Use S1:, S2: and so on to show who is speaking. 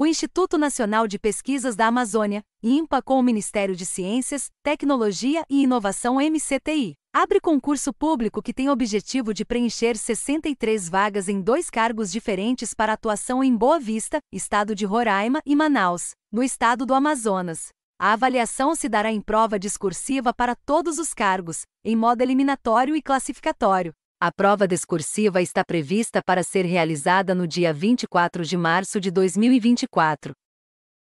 S1: O Instituto Nacional de Pesquisas da Amazônia, INPA com o Ministério de Ciências, Tecnologia e Inovação MCTI, abre concurso público que tem objetivo de preencher 63 vagas em dois cargos diferentes para atuação em Boa Vista, estado de Roraima e Manaus, no estado do Amazonas. A avaliação se dará em prova discursiva para todos os cargos, em modo eliminatório e classificatório, a prova discursiva está prevista para ser realizada no dia 24 de março de 2024.